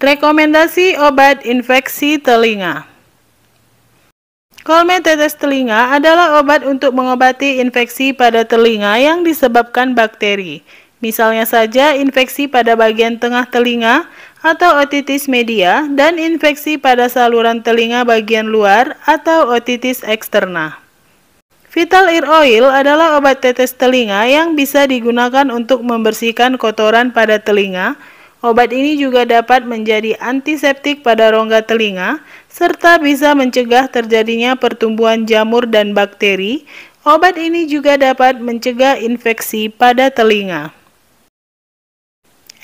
Rekomendasi obat infeksi telinga. Kolme tetes telinga adalah obat untuk mengobati infeksi pada telinga yang disebabkan bakteri. Misalnya saja infeksi pada bagian tengah telinga atau otitis media dan infeksi pada saluran telinga bagian luar atau otitis eksterna. Vital Ear Oil adalah obat tetes telinga yang bisa digunakan untuk membersihkan kotoran pada telinga Obat ini juga dapat menjadi antiseptik pada rongga telinga, serta bisa mencegah terjadinya pertumbuhan jamur dan bakteri. Obat ini juga dapat mencegah infeksi pada telinga.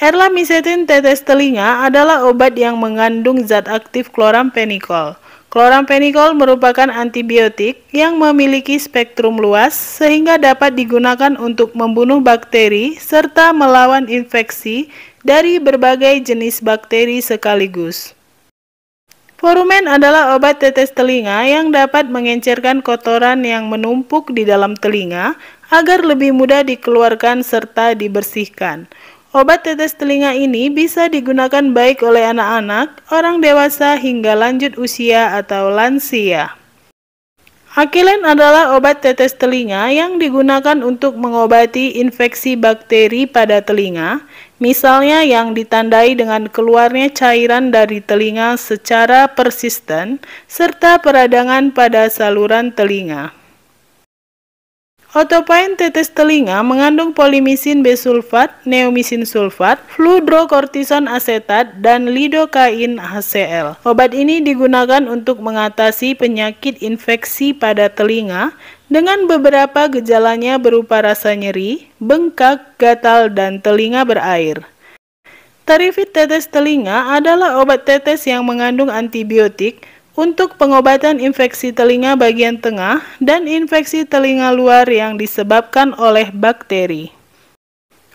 Erlamisetin tetes telinga adalah obat yang mengandung zat aktif kloramfenikol. Kloramfenikol merupakan antibiotik yang memiliki spektrum luas sehingga dapat digunakan untuk membunuh bakteri serta melawan infeksi dari berbagai jenis bakteri sekaligus. Forumen adalah obat tetes telinga yang dapat mengencerkan kotoran yang menumpuk di dalam telinga agar lebih mudah dikeluarkan serta dibersihkan. Obat tetes telinga ini bisa digunakan baik oleh anak-anak, orang dewasa hingga lanjut usia atau lansia. Akilen adalah obat tetes telinga yang digunakan untuk mengobati infeksi bakteri pada telinga, misalnya yang ditandai dengan keluarnya cairan dari telinga secara persisten serta peradangan pada saluran telinga. Otopain tetes telinga mengandung polimisin B-sulfat, neomisin sulfat, fludrokortison asetat, dan lidokain HCl. Obat ini digunakan untuk mengatasi penyakit infeksi pada telinga dengan beberapa gejalanya berupa rasa nyeri, bengkak, gatal, dan telinga berair. Tarifit tetes telinga adalah obat tetes yang mengandung antibiotik, untuk pengobatan infeksi telinga bagian tengah dan infeksi telinga luar yang disebabkan oleh bakteri.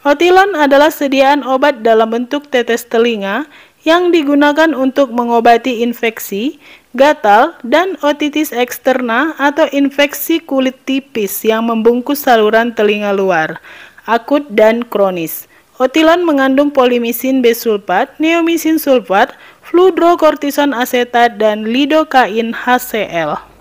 Otilon adalah sediaan obat dalam bentuk tetes telinga yang digunakan untuk mengobati infeksi, gatal, dan otitis eksterna atau infeksi kulit tipis yang membungkus saluran telinga luar, akut dan kronis. Otilon mengandung polimisin B sulfat, neomisin sulfat, fludrokortison asetat dan lidokain HCl.